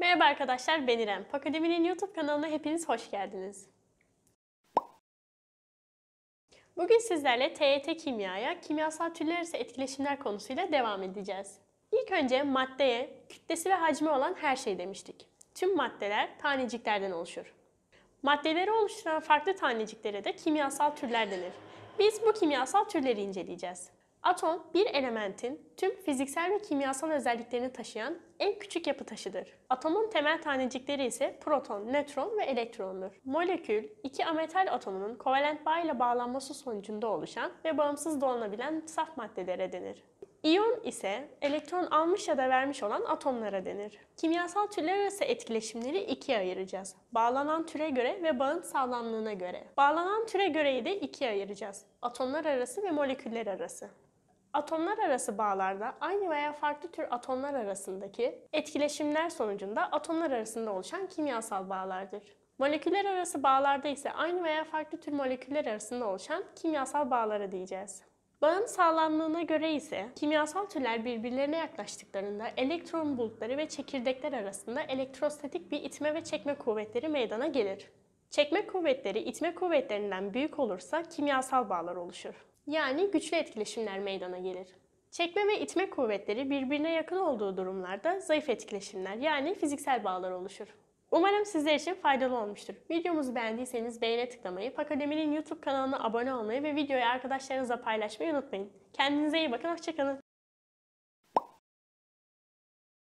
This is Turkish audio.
Merhaba arkadaşlar, ben İrem. Pakademi'nin YouTube kanalına hepiniz hoş geldiniz. Bugün sizlerle TYT Kimya'ya kimyasal türler arası etkileşimler konusuyla devam edeceğiz. İlk önce maddeye kütlesi ve hacmi olan her şey demiştik. Tüm maddeler taneciklerden oluşur. Maddeleri oluşturan farklı taneciklere de kimyasal türler denir. Biz bu kimyasal türleri inceleyeceğiz. Atom bir elementin tüm fiziksel ve kimyasal özelliklerini taşıyan en küçük yapı taşıdır. Atomun temel tanecikleri ise proton, nötron ve elektrondur. Molekül, iki ametal atomunun kovalent bağ ile bağlanması sonucunda oluşan ve bağımsız dolanabilen saf maddelere denir. İyon ise elektron almış ya da vermiş olan atomlara denir. Kimyasal türler arası etkileşimleri ikiye ayıracağız. Bağlanan türe göre ve bağın sağlamlığına göre. Bağlanan türe göreyi de ikiye ayıracağız. Atomlar arası ve moleküller arası. Atomlar arası bağlarda aynı veya farklı tür atomlar arasındaki etkileşimler sonucunda atomlar arasında oluşan kimyasal bağlardır. Moleküller arası bağlarda ise aynı veya farklı tür moleküller arasında oluşan kimyasal bağlara diyeceğiz. Bağın sağlamlığına göre ise kimyasal türler birbirlerine yaklaştıklarında elektron bulutları ve çekirdekler arasında elektrostatik bir itme ve çekme kuvvetleri meydana gelir. Çekme kuvvetleri itme kuvvetlerinden büyük olursa kimyasal bağlar oluşur. Yani güçlü etkileşimler meydana gelir. Çekme ve itme kuvvetleri birbirine yakın olduğu durumlarda zayıf etkileşimler yani fiziksel bağlar oluşur. Umarım sizler için faydalı olmuştur. Videomuzu beğendiyseniz beğene tıklamayı, Fakademi'nin YouTube kanalına abone olmayı ve videoyu arkadaşlarınızla paylaşmayı unutmayın. Kendinize iyi bakın, hoşçakalın.